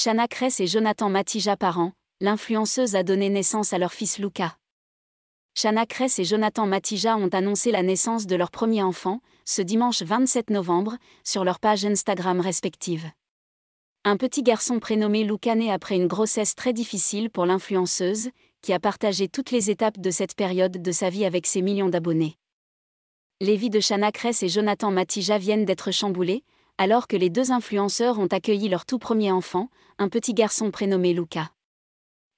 Shana Kress et Jonathan Matija parents, l'influenceuse a donné naissance à leur fils Luca. Shana Kress et Jonathan Matija ont annoncé la naissance de leur premier enfant, ce dimanche 27 novembre, sur leur page Instagram respective. Un petit garçon prénommé Luca naît après une grossesse très difficile pour l'influenceuse, qui a partagé toutes les étapes de cette période de sa vie avec ses millions d'abonnés. Les vies de Shana Kress et Jonathan Matija viennent d'être chamboulées, alors que les deux influenceurs ont accueilli leur tout premier enfant, un petit garçon prénommé Luca.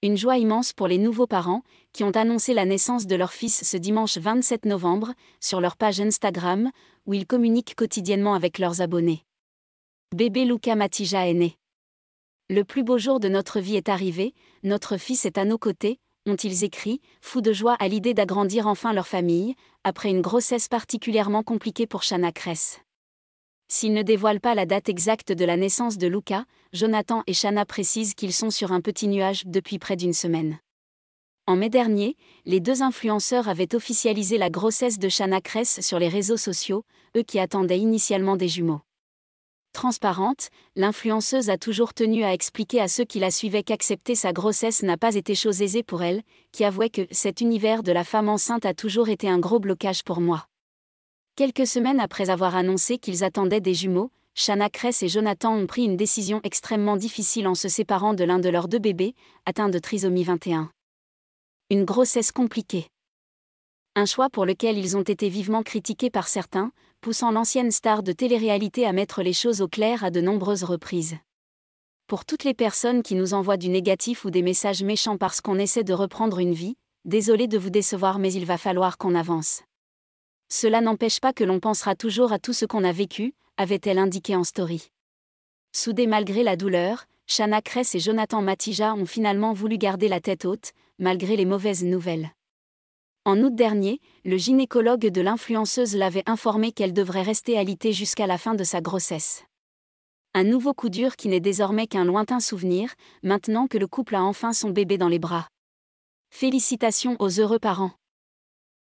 Une joie immense pour les nouveaux parents, qui ont annoncé la naissance de leur fils ce dimanche 27 novembre, sur leur page Instagram, où ils communiquent quotidiennement avec leurs abonnés. Bébé Luca Matija est né. Le plus beau jour de notre vie est arrivé, notre fils est à nos côtés, ont-ils écrit, fous de joie à l'idée d'agrandir enfin leur famille, après une grossesse particulièrement compliquée pour Shana Kress. S'ils ne dévoilent pas la date exacte de la naissance de Luca, Jonathan et Shana précisent qu'ils sont sur un petit nuage depuis près d'une semaine. En mai dernier, les deux influenceurs avaient officialisé la grossesse de Shana Kress sur les réseaux sociaux, eux qui attendaient initialement des jumeaux. Transparente, l'influenceuse a toujours tenu à expliquer à ceux qui la suivaient qu'accepter sa grossesse n'a pas été chose aisée pour elle, qui avouait que cet univers de la femme enceinte a toujours été un gros blocage pour moi. Quelques semaines après avoir annoncé qu'ils attendaient des jumeaux, Shana Kress et Jonathan ont pris une décision extrêmement difficile en se séparant de l'un de leurs deux bébés, atteint de trisomie 21. Une grossesse compliquée. Un choix pour lequel ils ont été vivement critiqués par certains, poussant l'ancienne star de télé-réalité à mettre les choses au clair à de nombreuses reprises. Pour toutes les personnes qui nous envoient du négatif ou des messages méchants parce qu'on essaie de reprendre une vie, désolé de vous décevoir mais il va falloir qu'on avance. Cela n'empêche pas que l'on pensera toujours à tout ce qu'on a vécu, avait-elle indiqué en story. Soudés malgré la douleur, Shana Kress et Jonathan Matija ont finalement voulu garder la tête haute, malgré les mauvaises nouvelles. En août dernier, le gynécologue de l'influenceuse l'avait informé qu'elle devrait rester alitée jusqu'à la fin de sa grossesse. Un nouveau coup dur qui n'est désormais qu'un lointain souvenir, maintenant que le couple a enfin son bébé dans les bras. Félicitations aux heureux parents.